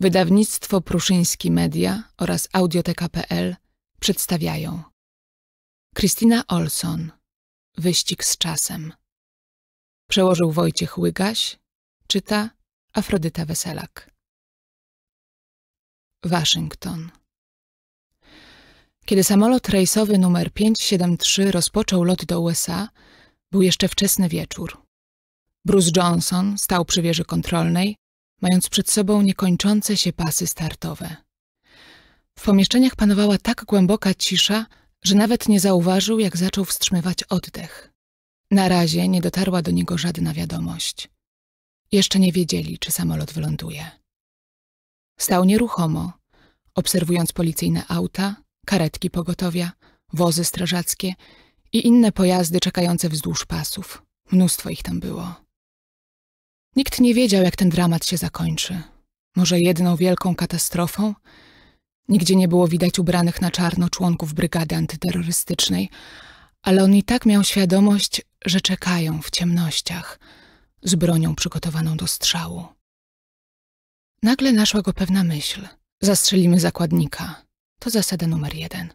Wydawnictwo Pruszyński Media oraz audioteka.pl przedstawiają Krystyna Olson Wyścig z czasem Przełożył Wojciech Łygaś Czyta Afrodyta Weselak Waszyngton Kiedy samolot rejsowy numer 573 rozpoczął lot do USA, był jeszcze wczesny wieczór. Bruce Johnson stał przy wieży kontrolnej, mając przed sobą niekończące się pasy startowe. W pomieszczeniach panowała tak głęboka cisza, że nawet nie zauważył, jak zaczął wstrzymywać oddech. Na razie nie dotarła do niego żadna wiadomość. Jeszcze nie wiedzieli, czy samolot wyląduje. Stał nieruchomo, obserwując policyjne auta, karetki pogotowia, wozy strażackie i inne pojazdy czekające wzdłuż pasów. Mnóstwo ich tam było. Nikt nie wiedział, jak ten dramat się zakończy. Może jedną wielką katastrofą? Nigdzie nie było widać ubranych na czarno członków brygady antyterrorystycznej, ale on i tak miał świadomość, że czekają w ciemnościach, z bronią przygotowaną do strzału. Nagle naszła go pewna myśl. Zastrzelimy zakładnika. To zasada numer jeden.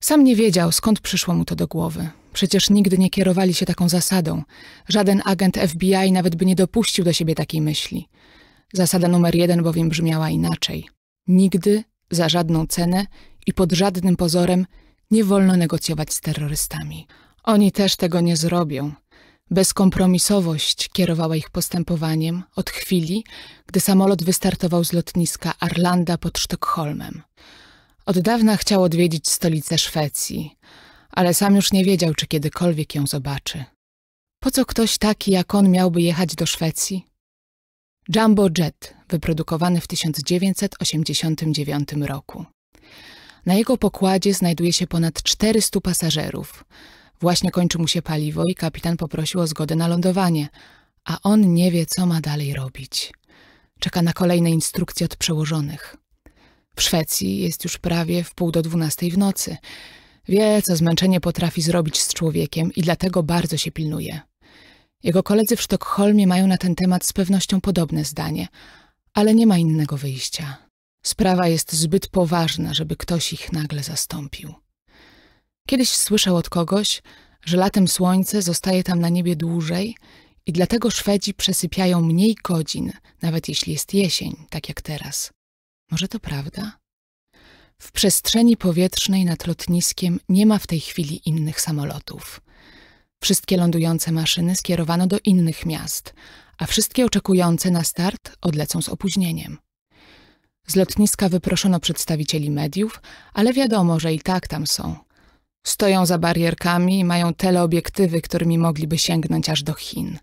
Sam nie wiedział, skąd przyszło mu to do głowy. Przecież nigdy nie kierowali się taką zasadą. Żaden agent FBI nawet by nie dopuścił do siebie takiej myśli. Zasada numer jeden bowiem brzmiała inaczej. Nigdy, za żadną cenę i pod żadnym pozorem nie wolno negocjować z terrorystami. Oni też tego nie zrobią. Bezkompromisowość kierowała ich postępowaniem od chwili, gdy samolot wystartował z lotniska Arlanda pod Sztokholmem. Od dawna chciał odwiedzić stolicę Szwecji ale sam już nie wiedział, czy kiedykolwiek ją zobaczy. Po co ktoś taki jak on miałby jechać do Szwecji? Jumbo Jet, wyprodukowany w 1989 roku. Na jego pokładzie znajduje się ponad 400 pasażerów. Właśnie kończy mu się paliwo i kapitan poprosił o zgodę na lądowanie, a on nie wie, co ma dalej robić. Czeka na kolejne instrukcje od przełożonych. W Szwecji jest już prawie w pół do dwunastej w nocy. Wie, co zmęczenie potrafi zrobić z człowiekiem i dlatego bardzo się pilnuje. Jego koledzy w Sztokholmie mają na ten temat z pewnością podobne zdanie, ale nie ma innego wyjścia. Sprawa jest zbyt poważna, żeby ktoś ich nagle zastąpił. Kiedyś słyszał od kogoś, że latem słońce zostaje tam na niebie dłużej i dlatego Szwedzi przesypiają mniej godzin, nawet jeśli jest jesień, tak jak teraz. Może to prawda? W przestrzeni powietrznej nad lotniskiem nie ma w tej chwili innych samolotów. Wszystkie lądujące maszyny skierowano do innych miast, a wszystkie oczekujące na start odlecą z opóźnieniem. Z lotniska wyproszono przedstawicieli mediów, ale wiadomo, że i tak tam są. Stoją za barierkami i mają teleobiektywy, którymi mogliby sięgnąć aż do Chin.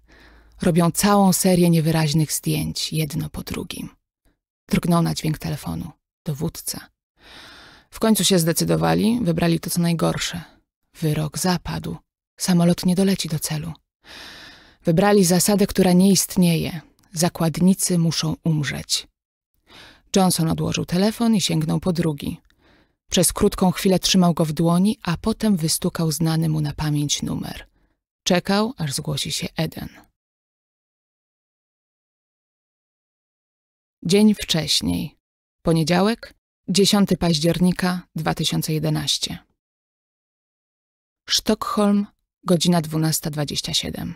Robią całą serię niewyraźnych zdjęć, jedno po drugim. Drgnął na dźwięk telefonu. Dowódca. W końcu się zdecydowali, wybrali to co najgorsze. Wyrok zapadł. Samolot nie doleci do celu. Wybrali zasadę, która nie istnieje. Zakładnicy muszą umrzeć. Johnson odłożył telefon i sięgnął po drugi. Przez krótką chwilę trzymał go w dłoni, a potem wystukał znany mu na pamięć numer. Czekał, aż zgłosi się Eden. Dzień wcześniej. Poniedziałek, 10 października 2011 Sztokholm, godzina 12.27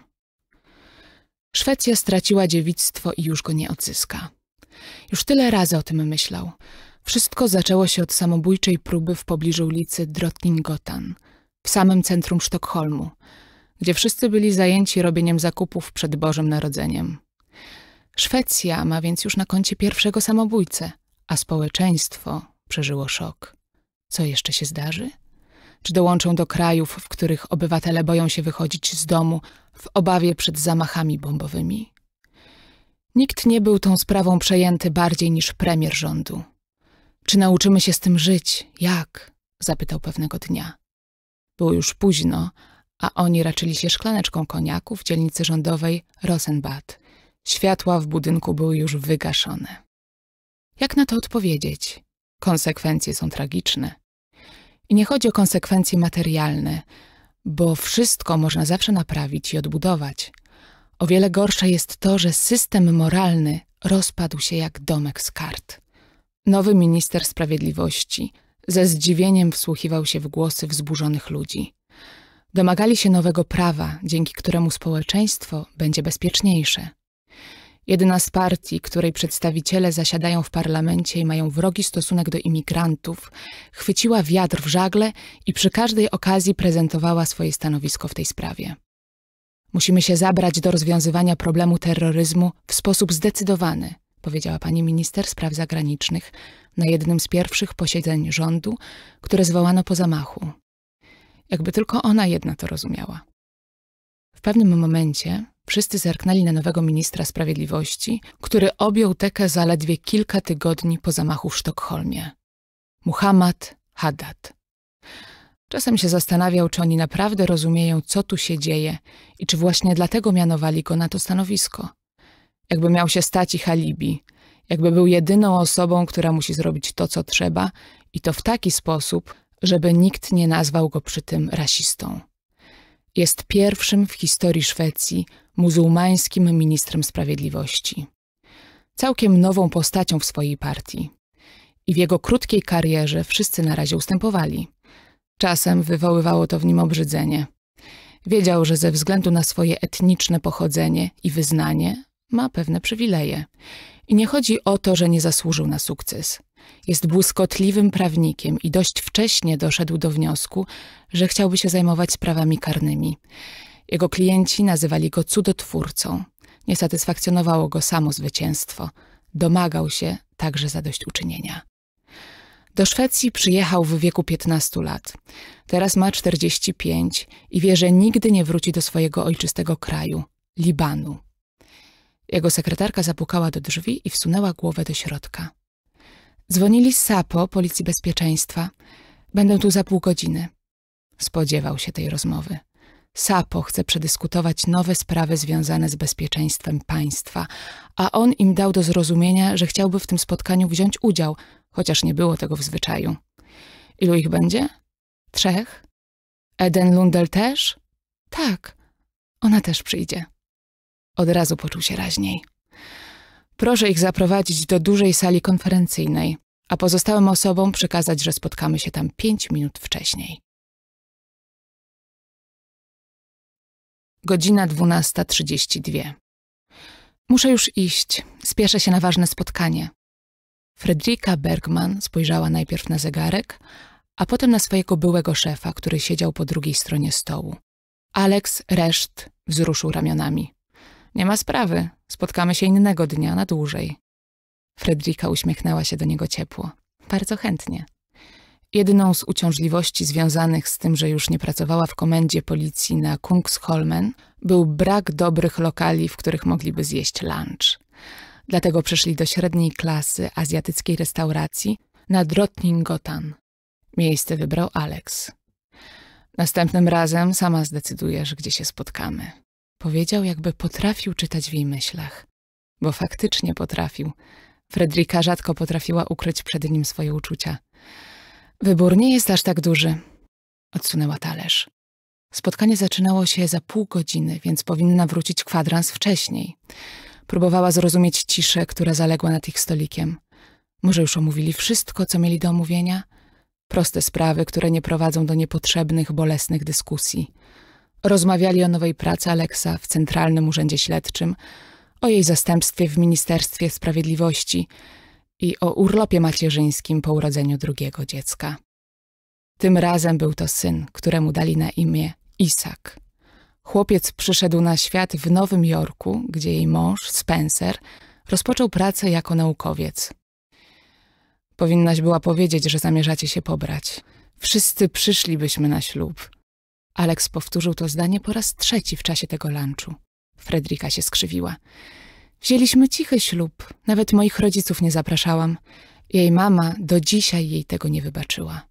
Szwecja straciła dziewictwo i już go nie odzyska. Już tyle razy o tym myślał. Wszystko zaczęło się od samobójczej próby w pobliżu ulicy Drottninggatan, w samym centrum Sztokholmu, gdzie wszyscy byli zajęci robieniem zakupów przed Bożym Narodzeniem. Szwecja ma więc już na koncie pierwszego samobójcę, a społeczeństwo przeżyło szok. Co jeszcze się zdarzy? Czy dołączą do krajów, w których obywatele boją się wychodzić z domu w obawie przed zamachami bombowymi? Nikt nie był tą sprawą przejęty bardziej niż premier rządu. Czy nauczymy się z tym żyć? Jak? zapytał pewnego dnia. Było już późno, a oni raczyli się szklaneczką koniaku w dzielnicy rządowej Rosenbad. Światła w budynku były już wygaszone. Jak na to odpowiedzieć? Konsekwencje są tragiczne. I nie chodzi o konsekwencje materialne, bo wszystko można zawsze naprawić i odbudować. O wiele gorsze jest to, że system moralny rozpadł się jak domek z kart. Nowy minister sprawiedliwości ze zdziwieniem wsłuchiwał się w głosy wzburzonych ludzi. Domagali się nowego prawa, dzięki któremu społeczeństwo będzie bezpieczniejsze. Jedyna z partii, której przedstawiciele zasiadają w parlamencie i mają wrogi stosunek do imigrantów, chwyciła wiatr w żagle i przy każdej okazji prezentowała swoje stanowisko w tej sprawie. Musimy się zabrać do rozwiązywania problemu terroryzmu w sposób zdecydowany, powiedziała pani minister spraw zagranicznych na jednym z pierwszych posiedzeń rządu, które zwołano po zamachu. Jakby tylko ona jedna to rozumiała. W pewnym momencie wszyscy zerknęli na nowego ministra sprawiedliwości, który objął tekę zaledwie kilka tygodni po zamachu w Sztokholmie. Muhammad Haddad. Czasem się zastanawiał, czy oni naprawdę rozumieją, co tu się dzieje i czy właśnie dlatego mianowali go na to stanowisko. Jakby miał się stać ich alibi, jakby był jedyną osobą, która musi zrobić to, co trzeba i to w taki sposób, żeby nikt nie nazwał go przy tym rasistą. Jest pierwszym w historii Szwecji muzułmańskim ministrem sprawiedliwości. Całkiem nową postacią w swojej partii. I w jego krótkiej karierze wszyscy na razie ustępowali. Czasem wywoływało to w nim obrzydzenie. Wiedział, że ze względu na swoje etniczne pochodzenie i wyznanie ma pewne przywileje i nie chodzi o to, że nie zasłużył na sukces. Jest błyskotliwym prawnikiem i dość wcześnie doszedł do wniosku, że chciałby się zajmować sprawami karnymi. Jego klienci nazywali go cudotwórcą. Nie satysfakcjonowało go samo zwycięstwo. Domagał się także zadośćuczynienia. Do Szwecji przyjechał w wieku 15 lat. Teraz ma 45 i wie, że nigdy nie wróci do swojego ojczystego kraju, Libanu. Jego sekretarka zapukała do drzwi i wsunęła głowę do środka. Dzwonili z SAPO, Policji Bezpieczeństwa. Będą tu za pół godziny. Spodziewał się tej rozmowy. SAPO chce przedyskutować nowe sprawy związane z bezpieczeństwem państwa, a on im dał do zrozumienia, że chciałby w tym spotkaniu wziąć udział, chociaż nie było tego w zwyczaju. Ilu ich będzie? Trzech? Eden Lundel też? Tak, ona też przyjdzie. Od razu poczuł się raźniej. Proszę ich zaprowadzić do dużej sali konferencyjnej, a pozostałym osobom przekazać, że spotkamy się tam pięć minut wcześniej. Godzina 12.32. Muszę już iść. Spieszę się na ważne spotkanie. Fredrika Bergman spojrzała najpierw na zegarek, a potem na swojego byłego szefa, który siedział po drugiej stronie stołu. Alex reszt wzruszył ramionami. Nie ma sprawy. Spotkamy się innego dnia, na dłużej. Fredrika uśmiechnęła się do niego ciepło. Bardzo chętnie. Jedną z uciążliwości związanych z tym, że już nie pracowała w komendzie policji na Kungsholmen, był brak dobrych lokali, w których mogliby zjeść lunch. Dlatego przeszli do średniej klasy azjatyckiej restauracji na Drotningotan. Miejsce wybrał Alex. Następnym razem sama zdecydujesz, gdzie się spotkamy. Powiedział, jakby potrafił czytać w jej myślach. Bo faktycznie potrafił. Fredrika rzadko potrafiła ukryć przed nim swoje uczucia. Wybór nie jest aż tak duży. Odsunęła talerz. Spotkanie zaczynało się za pół godziny, więc powinna wrócić kwadrans wcześniej. Próbowała zrozumieć ciszę, która zaległa nad ich stolikiem. Może już omówili wszystko, co mieli do omówienia? Proste sprawy, które nie prowadzą do niepotrzebnych, bolesnych dyskusji. Rozmawiali o nowej pracy Aleksa w Centralnym Urzędzie Śledczym, o jej zastępstwie w Ministerstwie Sprawiedliwości i o urlopie macierzyńskim po urodzeniu drugiego dziecka. Tym razem był to syn, któremu dali na imię Isak. Chłopiec przyszedł na świat w Nowym Jorku, gdzie jej mąż, Spencer, rozpoczął pracę jako naukowiec. Powinnaś była powiedzieć, że zamierzacie się pobrać. Wszyscy przyszlibyśmy na ślub. Alex powtórzył to zdanie po raz trzeci w czasie tego lunchu. Fredrika się skrzywiła. Wzięliśmy cichy ślub, nawet moich rodziców nie zapraszałam. Jej mama do dzisiaj jej tego nie wybaczyła.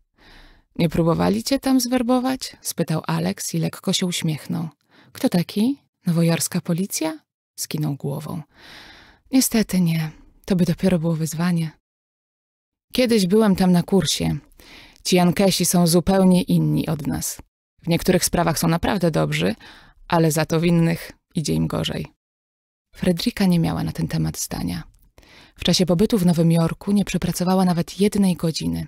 Nie próbowali cię tam zwerbować? spytał Alex i lekko się uśmiechnął. Kto taki? Nowojorska policja? skinął głową. Niestety nie. To by dopiero było wyzwanie. Kiedyś byłem tam na kursie. Ci Jankesi są zupełnie inni od nas. W niektórych sprawach są naprawdę dobrzy, ale za to w innych idzie im gorzej. Fredrika nie miała na ten temat zdania. W czasie pobytu w Nowym Jorku nie przepracowała nawet jednej godziny.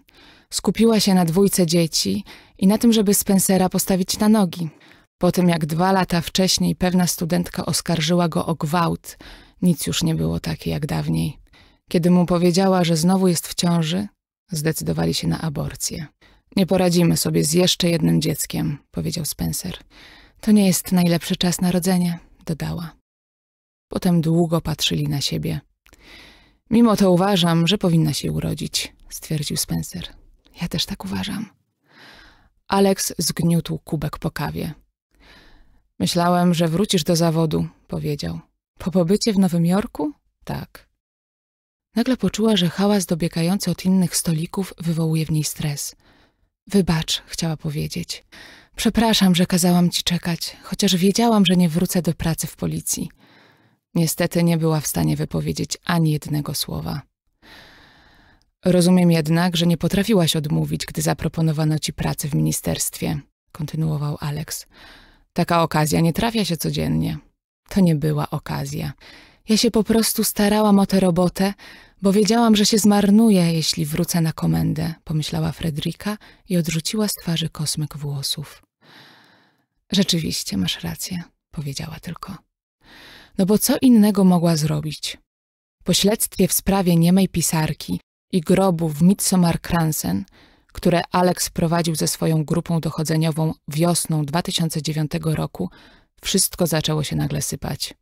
Skupiła się na dwójce dzieci i na tym, żeby Spencera postawić na nogi. Po tym, jak dwa lata wcześniej pewna studentka oskarżyła go o gwałt, nic już nie było takie jak dawniej. Kiedy mu powiedziała, że znowu jest w ciąży, zdecydowali się na aborcję. Nie poradzimy sobie z jeszcze jednym dzieckiem, powiedział Spencer. To nie jest najlepszy czas na rodzenie, dodała. Potem długo patrzyli na siebie. Mimo to uważam, że powinna się urodzić, stwierdził Spencer. Ja też tak uważam. Alex zgniótł kubek po kawie. Myślałem, że wrócisz do zawodu, powiedział. Po pobycie w Nowym Jorku? Tak. Nagle poczuła, że hałas dobiegający od innych stolików wywołuje w niej stres. Wybacz, chciała powiedzieć. Przepraszam, że kazałam ci czekać, chociaż wiedziałam, że nie wrócę do pracy w policji. Niestety nie była w stanie wypowiedzieć ani jednego słowa. Rozumiem jednak, że nie potrafiłaś odmówić, gdy zaproponowano ci pracę w ministerstwie, kontynuował Alex. Taka okazja nie trafia się codziennie. To nie była okazja. Ja się po prostu starałam o tę robotę, bo wiedziałam, że się zmarnuję, jeśli wrócę na komendę, pomyślała Fredrika i odrzuciła z twarzy kosmyk włosów. Rzeczywiście, masz rację, powiedziała tylko. No bo co innego mogła zrobić? Po śledztwie w sprawie niemej pisarki i grobu w Midsommar Kransen, które Alex prowadził ze swoją grupą dochodzeniową wiosną 2009 roku, wszystko zaczęło się nagle sypać.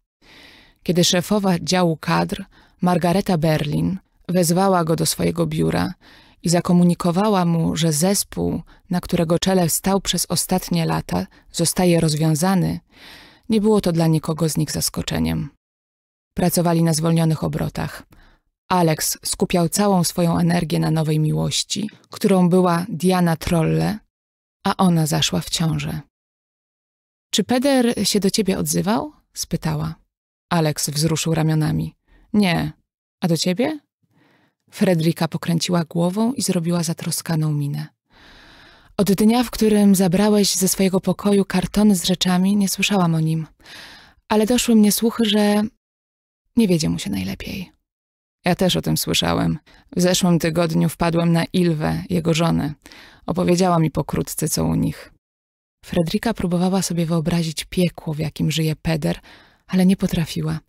Kiedy szefowa działu kadr Margareta Berlin wezwała go do swojego biura i zakomunikowała mu, że zespół, na którego czele stał przez ostatnie lata, zostaje rozwiązany, nie było to dla nikogo z nich zaskoczeniem. Pracowali na zwolnionych obrotach. Alex skupiał całą swoją energię na nowej miłości, którą była Diana Trolle, a ona zaszła w ciążę. Czy Peder się do ciebie odzywał? spytała. Alex wzruszył ramionami. Nie. A do ciebie? Fredrika pokręciła głową i zrobiła zatroskaną minę. Od dnia, w którym zabrałeś ze swojego pokoju kartony z rzeczami, nie słyszałam o nim, ale doszły mnie słuchy, że nie wiedzie mu się najlepiej. Ja też o tym słyszałem. W zeszłym tygodniu wpadłem na Ilwę, jego żonę. Opowiedziała mi pokrótce, co u nich. Fredrika próbowała sobie wyobrazić piekło, w jakim żyje Peder, ale nie potrafiła.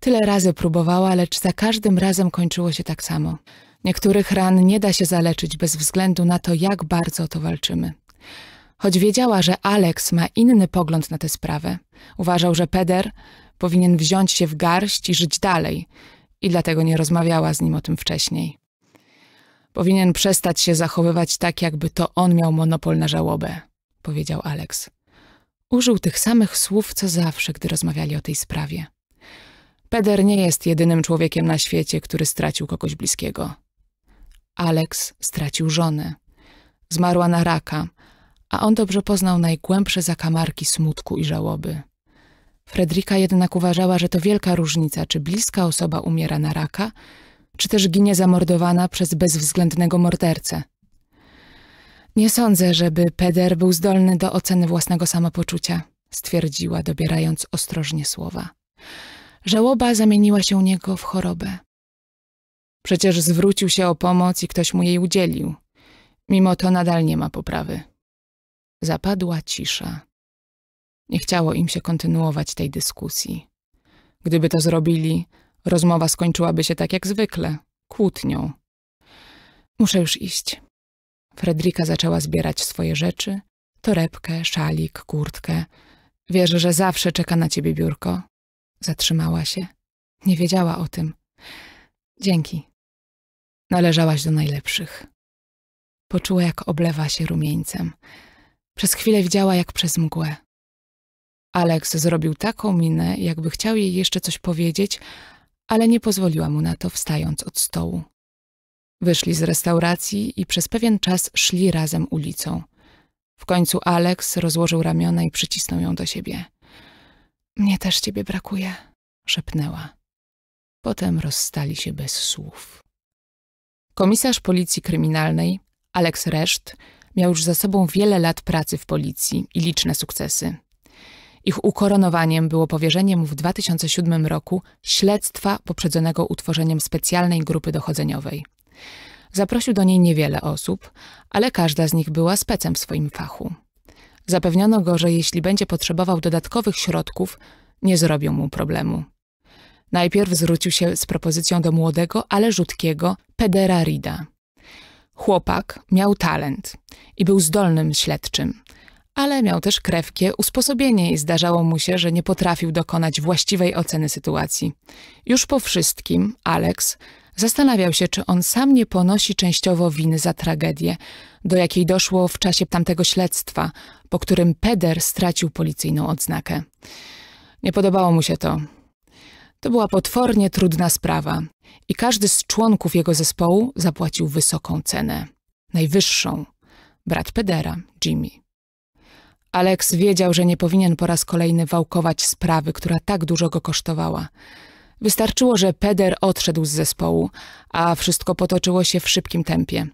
Tyle razy próbowała, lecz za każdym razem kończyło się tak samo. Niektórych ran nie da się zaleczyć bez względu na to, jak bardzo o to walczymy. Choć wiedziała, że Alex ma inny pogląd na tę sprawę, uważał, że Peder powinien wziąć się w garść i żyć dalej i dlatego nie rozmawiała z nim o tym wcześniej. Powinien przestać się zachowywać tak, jakby to on miał monopol na żałobę, powiedział Alex. Użył tych samych słów co zawsze, gdy rozmawiali o tej sprawie. Peder nie jest jedynym człowiekiem na świecie, który stracił kogoś bliskiego. Alex stracił żonę. Zmarła na raka, a on dobrze poznał najgłębsze zakamarki smutku i żałoby. Fredrika jednak uważała, że to wielka różnica, czy bliska osoba umiera na raka, czy też ginie zamordowana przez bezwzględnego mordercę. Nie sądzę, żeby Peder był zdolny do oceny własnego samopoczucia, stwierdziła, dobierając ostrożnie słowa. Żałoba zamieniła się u niego w chorobę. Przecież zwrócił się o pomoc i ktoś mu jej udzielił. Mimo to nadal nie ma poprawy. Zapadła cisza. Nie chciało im się kontynuować tej dyskusji. Gdyby to zrobili, rozmowa skończyłaby się tak jak zwykle kłótnią. Muszę już iść. Fredrika zaczęła zbierać swoje rzeczy torebkę, szalik, kurtkę. Wierzę, że zawsze czeka na ciebie biurko. Zatrzymała się. Nie wiedziała o tym. Dzięki. Należałaś do najlepszych. Poczuła, jak oblewa się rumieńcem. Przez chwilę widziała, jak przez mgłę. Alex zrobił taką minę, jakby chciał jej jeszcze coś powiedzieć, ale nie pozwoliła mu na to, wstając od stołu. Wyszli z restauracji i przez pewien czas szli razem ulicą. W końcu Alex rozłożył ramiona i przycisnął ją do siebie. Mnie też ciebie brakuje, szepnęła. Potem rozstali się bez słów. Komisarz Policji Kryminalnej, Alex Reszt, miał już za sobą wiele lat pracy w policji i liczne sukcesy. Ich ukoronowaniem było powierzenie mu w 2007 roku śledztwa poprzedzonego utworzeniem specjalnej grupy dochodzeniowej. Zaprosił do niej niewiele osób, ale każda z nich była specem w swoim fachu. Zapewniono go, że jeśli będzie potrzebował dodatkowych środków, nie zrobią mu problemu. Najpierw zwrócił się z propozycją do młodego, ale rzutkiego Pedera Rida. Chłopak miał talent i był zdolnym śledczym, ale miał też krewkie usposobienie i zdarzało mu się, że nie potrafił dokonać właściwej oceny sytuacji. Już po wszystkim Alex zastanawiał się, czy on sam nie ponosi częściowo winy za tragedię, do jakiej doszło w czasie tamtego śledztwa po którym Peder stracił policyjną odznakę. Nie podobało mu się to. To była potwornie trudna sprawa i każdy z członków jego zespołu zapłacił wysoką cenę. Najwyższą. Brat Pedera, Jimmy. Alex wiedział, że nie powinien po raz kolejny wałkować sprawy, która tak dużo go kosztowała. Wystarczyło, że Peder odszedł z zespołu, a wszystko potoczyło się w szybkim tempie.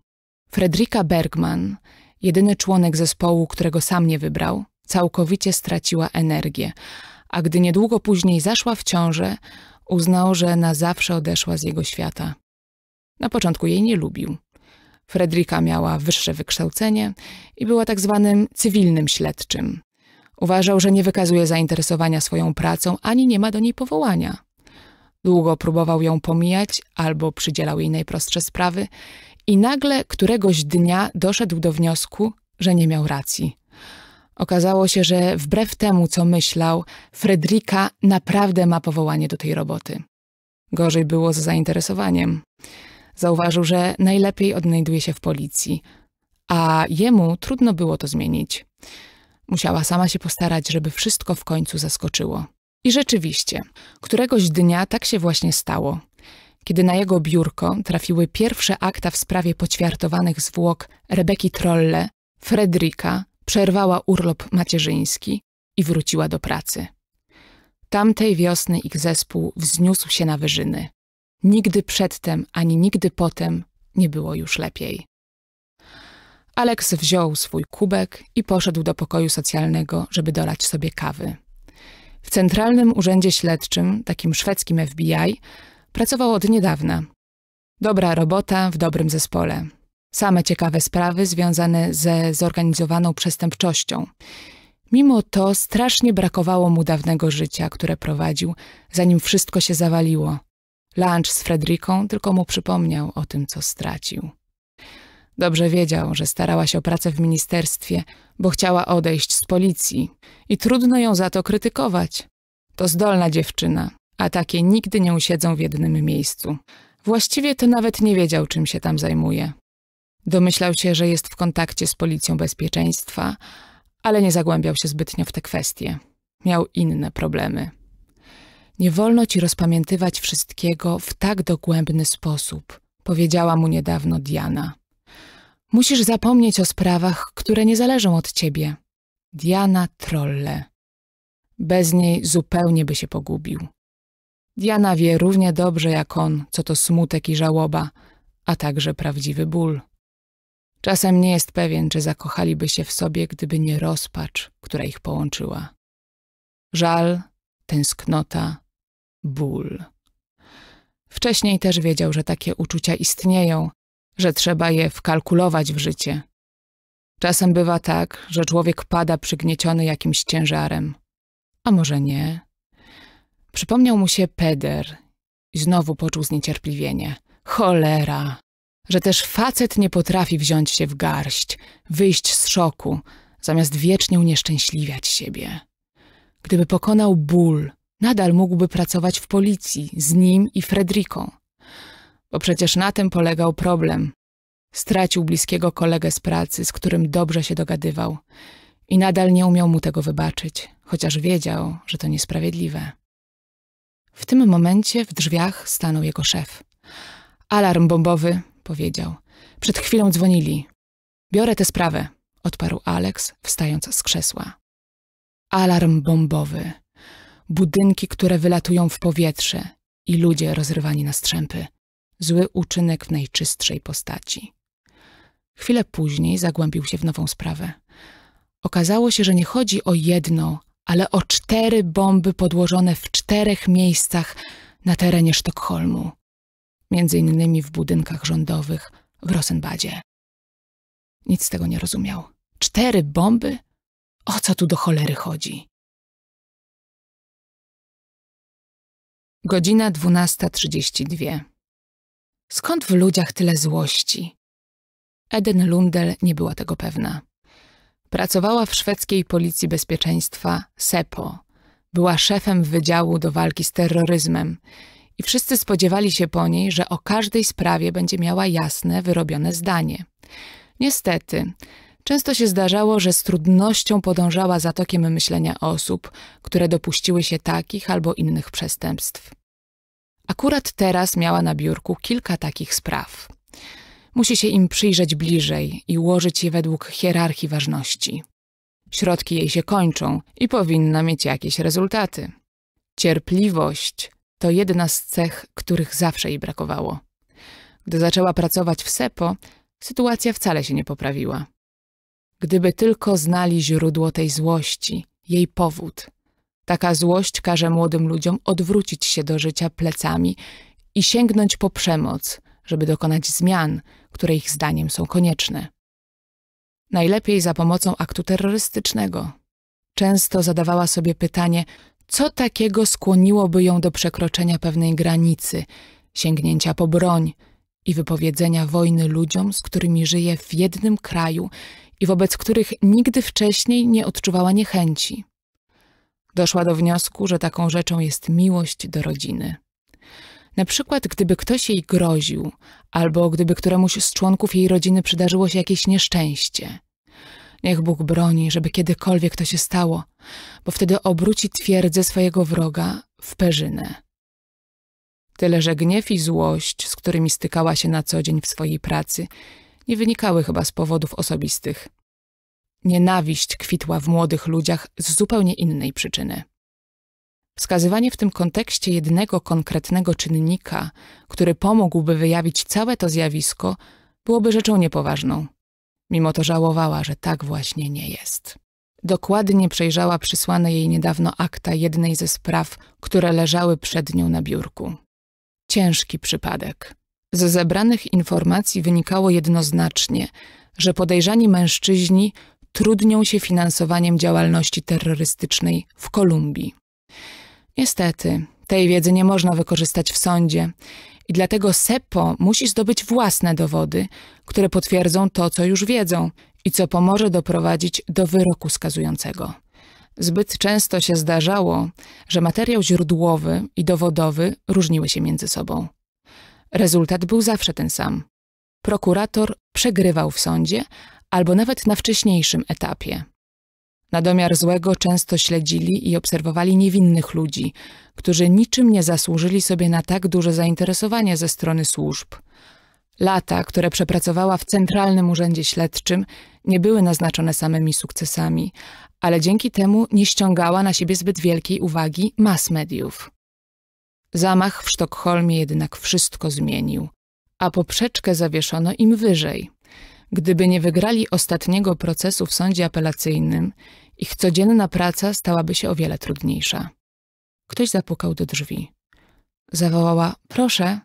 Fredrika Bergman jedyny członek zespołu, którego sam nie wybrał, całkowicie straciła energię, a gdy niedługo później zaszła w ciążę, uznał, że na zawsze odeszła z jego świata. Na początku jej nie lubił. Fredrika miała wyższe wykształcenie i była tak zwanym cywilnym śledczym. Uważał, że nie wykazuje zainteresowania swoją pracą ani nie ma do niej powołania. Długo próbował ją pomijać albo przydzielał jej najprostsze sprawy i nagle któregoś dnia doszedł do wniosku, że nie miał racji. Okazało się, że wbrew temu, co myślał, Fredrika naprawdę ma powołanie do tej roboty. Gorzej było z zainteresowaniem. Zauważył, że najlepiej odnajduje się w policji, a jemu trudno było to zmienić. Musiała sama się postarać, żeby wszystko w końcu zaskoczyło. I rzeczywiście, któregoś dnia tak się właśnie stało kiedy na jego biurko trafiły pierwsze akta w sprawie poćwiartowanych zwłok Rebeki Trolle, Fredrika przerwała urlop macierzyński i wróciła do pracy. Tamtej wiosny ich zespół wzniósł się na wyżyny. Nigdy przedtem ani nigdy potem nie było już lepiej. Alex wziął swój kubek i poszedł do pokoju socjalnego, żeby dolać sobie kawy. W Centralnym Urzędzie Śledczym, takim szwedzkim FBI, Pracował od niedawna. Dobra robota w dobrym zespole. Same ciekawe sprawy związane ze zorganizowaną przestępczością. Mimo to strasznie brakowało mu dawnego życia, które prowadził, zanim wszystko się zawaliło. Lunch z Fredriką tylko mu przypomniał o tym, co stracił. Dobrze wiedział, że starała się o pracę w ministerstwie, bo chciała odejść z policji i trudno ją za to krytykować. To zdolna dziewczyna, a takie nigdy nie usiedzą w jednym miejscu. Właściwie to nawet nie wiedział, czym się tam zajmuje. Domyślał się, że jest w kontakcie z Policją Bezpieczeństwa, ale nie zagłębiał się zbytnio w te kwestie. Miał inne problemy. Nie wolno ci rozpamiętywać wszystkiego w tak dogłębny sposób, powiedziała mu niedawno Diana. Musisz zapomnieć o sprawach, które nie zależą od ciebie. Diana Trolle. Bez niej zupełnie by się pogubił. Diana wie równie dobrze jak on, co to smutek i żałoba, a także prawdziwy ból. Czasem nie jest pewien, czy zakochaliby się w sobie, gdyby nie rozpacz, która ich połączyła. Żal, tęsknota, ból. Wcześniej też wiedział, że takie uczucia istnieją, że trzeba je wkalkulować w życie. Czasem bywa tak, że człowiek pada przygnieciony jakimś ciężarem. A może nie? Przypomniał mu się Peder. i Znowu poczuł zniecierpliwienie. Cholera! Że też facet nie potrafi wziąć się w garść, wyjść z szoku, zamiast wiecznie unieszczęśliwiać siebie. Gdyby pokonał ból, nadal mógłby pracować w policji z nim i Fredriką. Bo przecież na tym polegał problem. Stracił bliskiego kolegę z pracy, z którym dobrze się dogadywał i nadal nie umiał mu tego wybaczyć, chociaż wiedział, że to niesprawiedliwe. W tym momencie w drzwiach stanął jego szef. Alarm bombowy, powiedział. Przed chwilą dzwonili. Biorę tę sprawę, odparł Alex, wstając z krzesła. Alarm bombowy. Budynki, które wylatują w powietrze i ludzie rozrywani na strzępy. Zły uczynek w najczystszej postaci. Chwilę później zagłębił się w nową sprawę. Okazało się, że nie chodzi o jedną, ale o cztery bomby podłożone w czterech miejscach na terenie Sztokholmu, między innymi w budynkach rządowych w Rosenbadzie. Nic z tego nie rozumiał. Cztery bomby? O co tu do cholery chodzi? Godzina 12.32. Skąd w ludziach tyle złości? Eden Lundel nie była tego pewna. Pracowała w szwedzkiej Policji Bezpieczeństwa SEPO. Była szefem Wydziału do Walki z Terroryzmem i wszyscy spodziewali się po niej, że o każdej sprawie będzie miała jasne, wyrobione zdanie. Niestety, często się zdarzało, że z trudnością podążała za tokiem myślenia osób, które dopuściły się takich albo innych przestępstw. Akurat teraz miała na biurku kilka takich spraw. Musi się im przyjrzeć bliżej i ułożyć je według hierarchii ważności. Środki jej się kończą i powinna mieć jakieś rezultaty. Cierpliwość to jedna z cech, których zawsze jej brakowało. Gdy zaczęła pracować w SEPO, sytuacja wcale się nie poprawiła. Gdyby tylko znali źródło tej złości, jej powód. Taka złość każe młodym ludziom odwrócić się do życia plecami i sięgnąć po przemoc, żeby dokonać zmian, które ich zdaniem są konieczne. Najlepiej za pomocą aktu terrorystycznego. Często zadawała sobie pytanie, co takiego skłoniłoby ją do przekroczenia pewnej granicy, sięgnięcia po broń i wypowiedzenia wojny ludziom, z którymi żyje w jednym kraju i wobec których nigdy wcześniej nie odczuwała niechęci. Doszła do wniosku, że taką rzeczą jest miłość do rodziny. Na przykład, gdyby ktoś jej groził, albo gdyby któremuś z członków jej rodziny przydarzyło się jakieś nieszczęście. Niech Bóg broni, żeby kiedykolwiek to się stało, bo wtedy obróci twierdzę swojego wroga w perzynę. Tyle, że gniew i złość, z którymi stykała się na co dzień w swojej pracy, nie wynikały chyba z powodów osobistych. Nienawiść kwitła w młodych ludziach z zupełnie innej przyczyny. Wskazywanie w tym kontekście jednego konkretnego czynnika, który pomógłby wyjawić całe to zjawisko, byłoby rzeczą niepoważną. Mimo to żałowała, że tak właśnie nie jest. Dokładnie przejrzała przysłane jej niedawno akta jednej ze spraw, które leżały przed nią na biurku. Ciężki przypadek. Ze zebranych informacji wynikało jednoznacznie, że podejrzani mężczyźni trudnią się finansowaniem działalności terrorystycznej w Kolumbii. Niestety, tej wiedzy nie można wykorzystać w sądzie i dlatego SEPO musi zdobyć własne dowody, które potwierdzą to, co już wiedzą i co pomoże doprowadzić do wyroku skazującego. Zbyt często się zdarzało, że materiał źródłowy i dowodowy różniły się między sobą. Rezultat był zawsze ten sam. Prokurator przegrywał w sądzie albo nawet na wcześniejszym etapie. Na domiar złego często śledzili i obserwowali niewinnych ludzi, którzy niczym nie zasłużyli sobie na tak duże zainteresowanie ze strony służb. Lata, które przepracowała w Centralnym Urzędzie Śledczym, nie były naznaczone samymi sukcesami, ale dzięki temu nie ściągała na siebie zbyt wielkiej uwagi mas mediów. Zamach w Sztokholmie jednak wszystko zmienił, a poprzeczkę zawieszono im wyżej – Gdyby nie wygrali ostatniego procesu w sądzie apelacyjnym, ich codzienna praca stałaby się o wiele trudniejsza. Ktoś zapukał do drzwi. Zawołała: Proszę.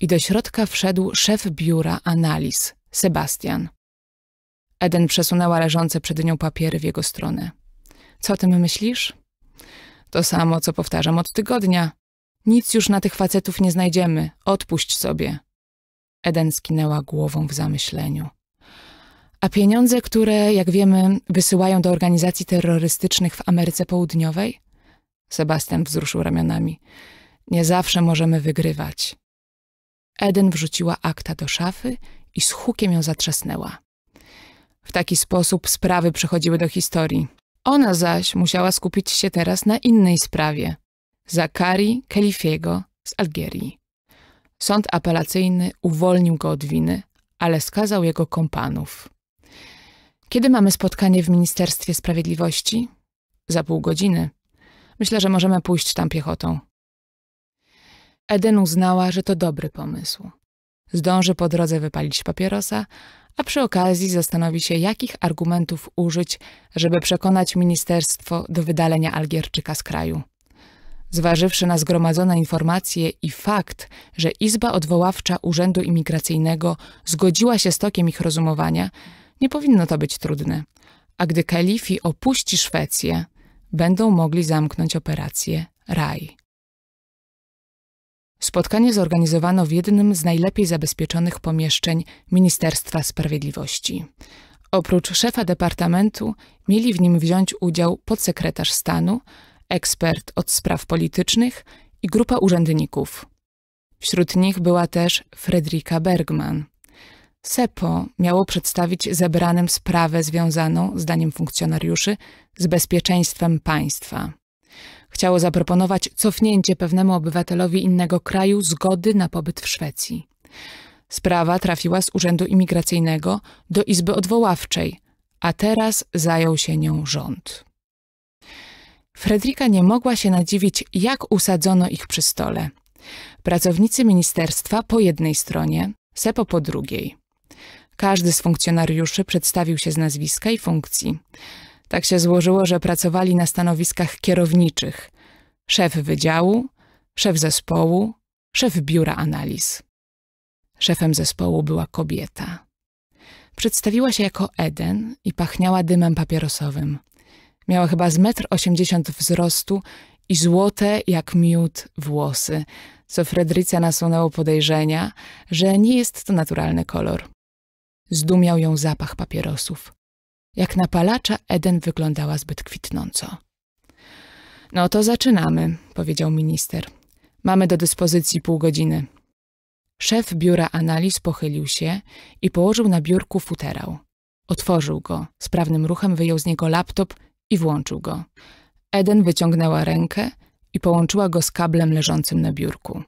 I do środka wszedł szef biura analiz, Sebastian. Eden przesunęła leżące przed nią papiery w jego stronę. Co o tym myślisz? To samo, co powtarzam od tygodnia. Nic już na tych facetów nie znajdziemy. Odpuść sobie. Eden skinęła głową w zamyśleniu. A pieniądze, które, jak wiemy, wysyłają do organizacji terrorystycznych w Ameryce Południowej? Sebastian wzruszył ramionami. Nie zawsze możemy wygrywać. Eden wrzuciła akta do szafy i z hukiem ją zatrzasnęła. W taki sposób sprawy przechodziły do historii. Ona zaś musiała skupić się teraz na innej sprawie. Zakari Kelifiego z Algierii. Sąd apelacyjny uwolnił go od winy, ale skazał jego kompanów. Kiedy mamy spotkanie w Ministerstwie Sprawiedliwości? Za pół godziny. Myślę, że możemy pójść tam piechotą. Eden uznała, że to dobry pomysł. Zdąży po drodze wypalić papierosa, a przy okazji zastanowi się, jakich argumentów użyć, żeby przekonać ministerstwo do wydalenia Algierczyka z kraju. Zważywszy na zgromadzone informacje i fakt, że Izba Odwoławcza Urzędu Imigracyjnego zgodziła się z tokiem ich rozumowania, nie powinno to być trudne. A gdy Kalifi opuści Szwecję, będą mogli zamknąć operację RAI. Spotkanie zorganizowano w jednym z najlepiej zabezpieczonych pomieszczeń Ministerstwa Sprawiedliwości. Oprócz szefa departamentu mieli w nim wziąć udział podsekretarz stanu, ekspert od spraw politycznych i grupa urzędników. Wśród nich była też Fredrika Bergman. SEPO miało przedstawić zebranym sprawę związaną, zdaniem funkcjonariuszy, z bezpieczeństwem państwa. Chciało zaproponować cofnięcie pewnemu obywatelowi innego kraju zgody na pobyt w Szwecji. Sprawa trafiła z Urzędu Imigracyjnego do Izby Odwoławczej, a teraz zajął się nią rząd. Fredrika nie mogła się nadziwić, jak usadzono ich przy stole. Pracownicy ministerstwa po jednej stronie, Sepo po drugiej. Każdy z funkcjonariuszy przedstawił się z nazwiska i funkcji. Tak się złożyło, że pracowali na stanowiskach kierowniczych: szef wydziału, szef zespołu, szef biura analiz. Szefem zespołu była kobieta. Przedstawiła się jako Eden i pachniała dymem papierosowym. Miała chyba z metr osiemdziesiąt wzrostu i złote jak miód włosy, co Fredryce nasunęło podejrzenia, że nie jest to naturalny kolor. Zdumiał ją zapach papierosów. Jak na palacza Eden wyglądała zbyt kwitnąco. No to zaczynamy, powiedział minister. Mamy do dyspozycji pół godziny. Szef biura analiz pochylił się i położył na biurku futerał. Otworzył go, sprawnym ruchem wyjął z niego laptop i włączył go. Eden wyciągnęła rękę i połączyła go z kablem leżącym na biurku.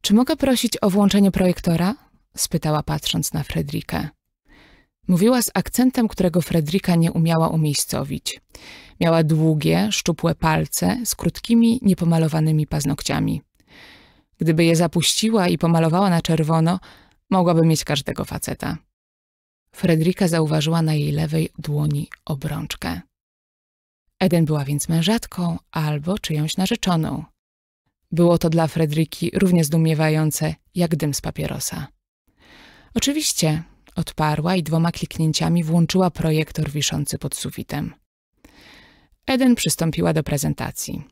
Czy mogę prosić o włączenie projektora? spytała patrząc na Fredrikę. Mówiła z akcentem, którego Fredrika nie umiała umiejscowić. Miała długie, szczupłe palce z krótkimi, niepomalowanymi paznokciami. Gdyby je zapuściła i pomalowała na czerwono, mogłaby mieć każdego faceta. Fredrika zauważyła na jej lewej dłoni obrączkę. Eden była więc mężatką albo czyjąś narzeczoną. Było to dla Fredryki równie zdumiewające jak dym z papierosa. Oczywiście, odparła i dwoma kliknięciami włączyła projektor wiszący pod sufitem. Eden przystąpiła do prezentacji.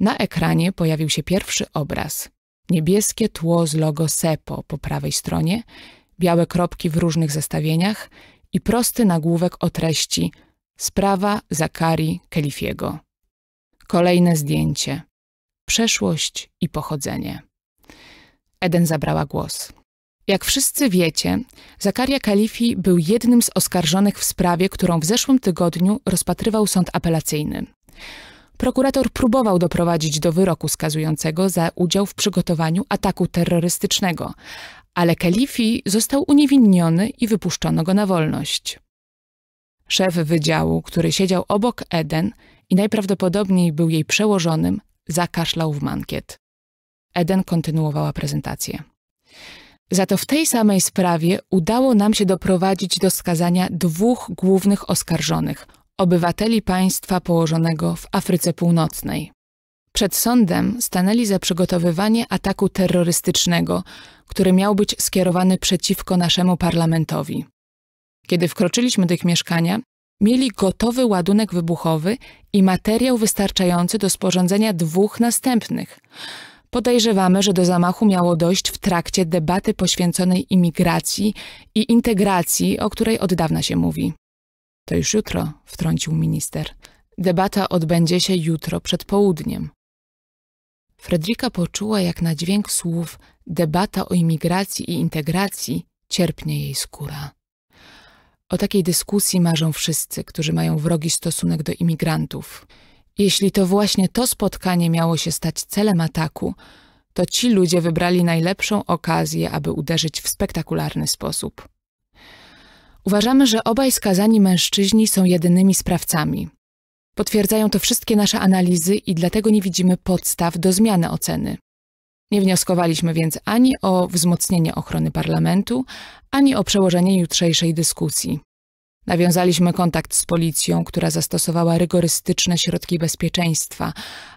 Na ekranie pojawił się pierwszy obraz. Niebieskie tło z logo SEPO po prawej stronie, białe kropki w różnych zestawieniach i prosty nagłówek o treści Sprawa Zakari Kelifiego. Kolejne zdjęcie. Przeszłość i pochodzenie. Eden zabrała głos. Jak wszyscy wiecie, Zakaria Kalifi był jednym z oskarżonych w sprawie, którą w zeszłym tygodniu rozpatrywał sąd apelacyjny. Prokurator próbował doprowadzić do wyroku skazującego za udział w przygotowaniu ataku terrorystycznego, ale Kalifi został uniewinniony i wypuszczono go na wolność. Szef wydziału, który siedział obok Eden i najprawdopodobniej był jej przełożonym, zakaszlał w mankiet. Eden kontynuowała prezentację. Za to w tej samej sprawie udało nam się doprowadzić do skazania dwóch głównych oskarżonych obywateli państwa położonego w Afryce Północnej. Przed sądem stanęli za przygotowywanie ataku terrorystycznego, który miał być skierowany przeciwko naszemu parlamentowi. Kiedy wkroczyliśmy do ich mieszkania, mieli gotowy ładunek wybuchowy i materiał wystarczający do sporządzenia dwóch następnych. Podejrzewamy, że do zamachu miało dojść w trakcie debaty poświęconej imigracji i integracji, o której od dawna się mówi. To już jutro, wtrącił minister. Debata odbędzie się jutro przed południem. Fredrika poczuła, jak na dźwięk słów debata o imigracji i integracji cierpnie jej skóra. O takiej dyskusji marzą wszyscy, którzy mają wrogi stosunek do imigrantów. Jeśli to właśnie to spotkanie miało się stać celem ataku, to ci ludzie wybrali najlepszą okazję, aby uderzyć w spektakularny sposób. Uważamy, że obaj skazani mężczyźni są jedynymi sprawcami. Potwierdzają to wszystkie nasze analizy i dlatego nie widzimy podstaw do zmiany oceny. Nie wnioskowaliśmy więc ani o wzmocnienie ochrony parlamentu, ani o przełożenie jutrzejszej dyskusji. Nawiązaliśmy kontakt z policją, która zastosowała rygorystyczne środki bezpieczeństwa,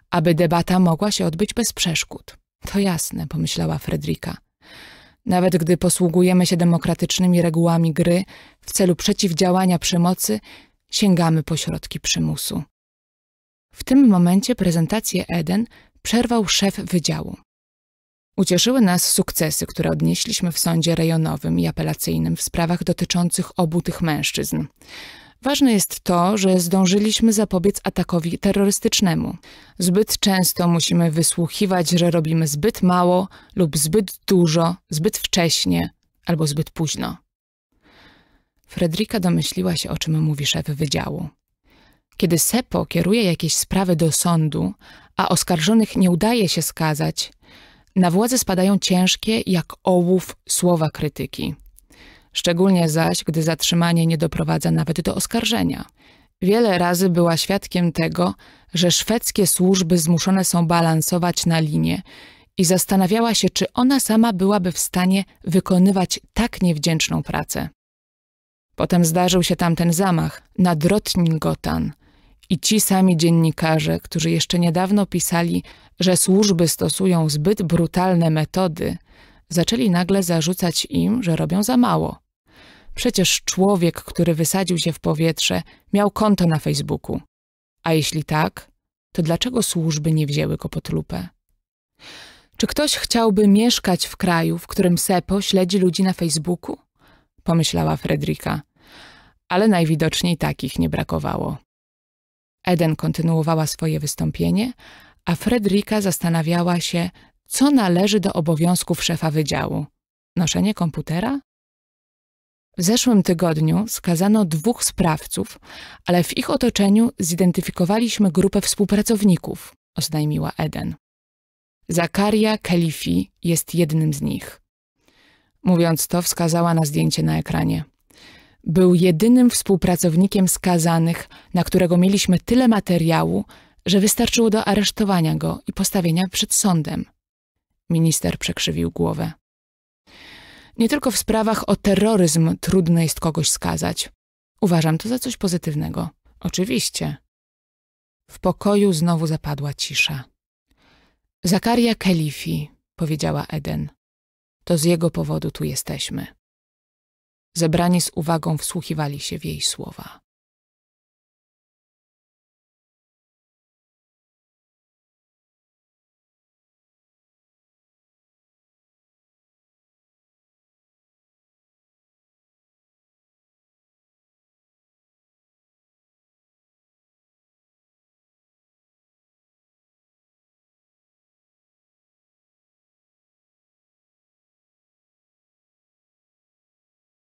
aby debata mogła się odbyć bez przeszkód. To jasne, pomyślała Fredrika. Nawet gdy posługujemy się demokratycznymi regułami gry w celu przeciwdziałania przemocy, sięgamy po środki przymusu. W tym momencie prezentację Eden przerwał szef wydziału. Ucieszyły nas sukcesy, które odnieśliśmy w sądzie rejonowym i apelacyjnym w sprawach dotyczących obu tych mężczyzn. Ważne jest to, że zdążyliśmy zapobiec atakowi terrorystycznemu. Zbyt często musimy wysłuchiwać, że robimy zbyt mało lub zbyt dużo, zbyt wcześnie albo zbyt późno. Frederika domyśliła się, o czym mówi szef wydziału. Kiedy SEPO kieruje jakieś sprawy do sądu, a oskarżonych nie udaje się skazać, na władzę spadają ciężkie, jak ołów, słowa krytyki. Szczególnie zaś, gdy zatrzymanie nie doprowadza nawet do oskarżenia. Wiele razy była świadkiem tego, że szwedzkie służby zmuszone są balansować na linie i zastanawiała się, czy ona sama byłaby w stanie wykonywać tak niewdzięczną pracę. Potem zdarzył się tamten zamach na Drotningotan, i ci sami dziennikarze, którzy jeszcze niedawno pisali, że służby stosują zbyt brutalne metody, zaczęli nagle zarzucać im, że robią za mało. Przecież człowiek, który wysadził się w powietrze, miał konto na Facebooku. A jeśli tak, to dlaczego służby nie wzięły go pod lupę? Czy ktoś chciałby mieszkać w kraju, w którym SEPO śledzi ludzi na Facebooku? Pomyślała Fredrika. Ale najwidoczniej takich nie brakowało. Eden kontynuowała swoje wystąpienie, a Fredrika zastanawiała się, co należy do obowiązków szefa wydziału. Noszenie komputera? W zeszłym tygodniu skazano dwóch sprawców, ale w ich otoczeniu zidentyfikowaliśmy grupę współpracowników, oznajmiła Eden. Zakaria Kelifi jest jednym z nich. Mówiąc to, wskazała na zdjęcie na ekranie. Był jedynym współpracownikiem skazanych, na którego mieliśmy tyle materiału, że wystarczyło do aresztowania go i postawienia przed sądem. Minister przekrzywił głowę. Nie tylko w sprawach o terroryzm trudno jest kogoś skazać. Uważam to za coś pozytywnego. Oczywiście. W pokoju znowu zapadła cisza. Zakaria Kelifi, powiedziała Eden. To z jego powodu tu jesteśmy. Zebrani z uwagą wsłuchiwali się w jej słowa.